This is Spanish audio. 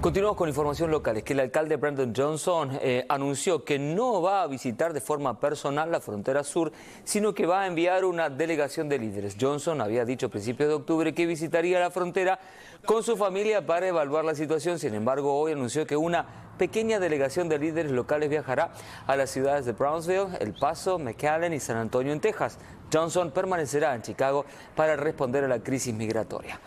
Continuamos con información local. que el alcalde Brandon Johnson eh, anunció que no va a visitar de forma personal la frontera sur, sino que va a enviar una delegación de líderes. Johnson había dicho a principios de octubre que visitaría la frontera con su familia para evaluar la situación. Sin embargo, hoy anunció que una pequeña delegación de líderes locales viajará a las ciudades de Brownsville, El Paso, McAllen y San Antonio en Texas. Johnson permanecerá en Chicago para responder a la crisis migratoria.